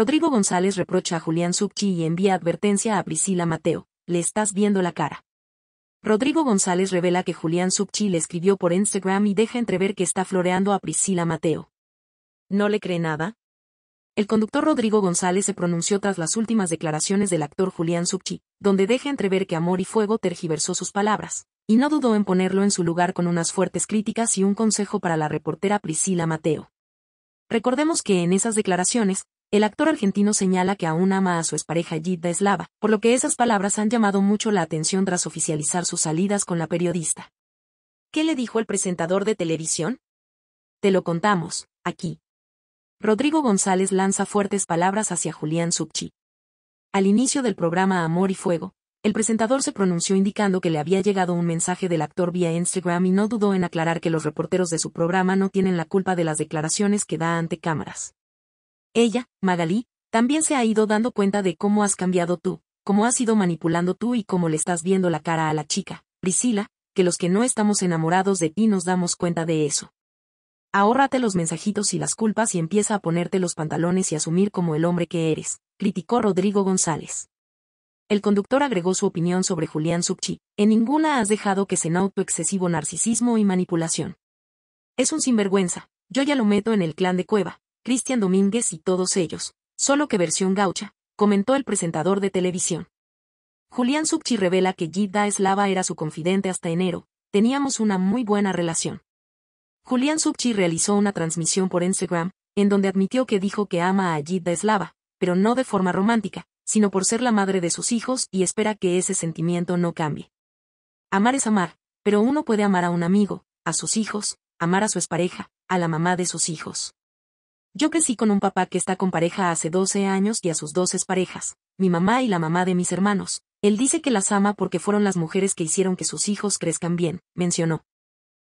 Rodrigo González reprocha a Julián Subchi y envía advertencia a Priscila Mateo, le estás viendo la cara. Rodrigo González revela que Julián Subchi le escribió por Instagram y deja entrever que está floreando a Priscila Mateo. ¿No le cree nada? El conductor Rodrigo González se pronunció tras las últimas declaraciones del actor Julián Subchi, donde deja entrever que Amor y Fuego tergiversó sus palabras, y no dudó en ponerlo en su lugar con unas fuertes críticas y un consejo para la reportera Priscila Mateo. Recordemos que en esas declaraciones, el actor argentino señala que aún ama a su expareja Gita Eslava, por lo que esas palabras han llamado mucho la atención tras oficializar sus salidas con la periodista. ¿Qué le dijo el presentador de televisión? Te lo contamos, aquí. Rodrigo González lanza fuertes palabras hacia Julián Subchi. Al inicio del programa Amor y Fuego, el presentador se pronunció indicando que le había llegado un mensaje del actor vía Instagram y no dudó en aclarar que los reporteros de su programa no tienen la culpa de las declaraciones que da ante cámaras. Ella, Magalí, también se ha ido dando cuenta de cómo has cambiado tú, cómo has ido manipulando tú y cómo le estás viendo la cara a la chica, Priscila, que los que no estamos enamorados de ti nos damos cuenta de eso. Ahórrate los mensajitos y las culpas y empieza a ponerte los pantalones y asumir como el hombre que eres, criticó Rodrigo González. El conductor agregó su opinión sobre Julián Subchi, en ninguna has dejado que se note tu excesivo narcisismo y manipulación. Es un sinvergüenza, yo ya lo meto en el clan de cueva, Cristian Domínguez y todos ellos, solo que versión gaucha, comentó el presentador de televisión. Julián Subchi revela que Yida Eslava era su confidente hasta enero, teníamos una muy buena relación. Julián Subchi realizó una transmisión por Instagram, en donde admitió que dijo que ama a Yida Eslava, pero no de forma romántica, sino por ser la madre de sus hijos y espera que ese sentimiento no cambie. Amar es amar, pero uno puede amar a un amigo, a sus hijos, amar a su pareja, a la mamá de sus hijos. Yo crecí con un papá que está con pareja hace 12 años y a sus dos parejas, mi mamá y la mamá de mis hermanos. Él dice que las ama porque fueron las mujeres que hicieron que sus hijos crezcan bien, mencionó.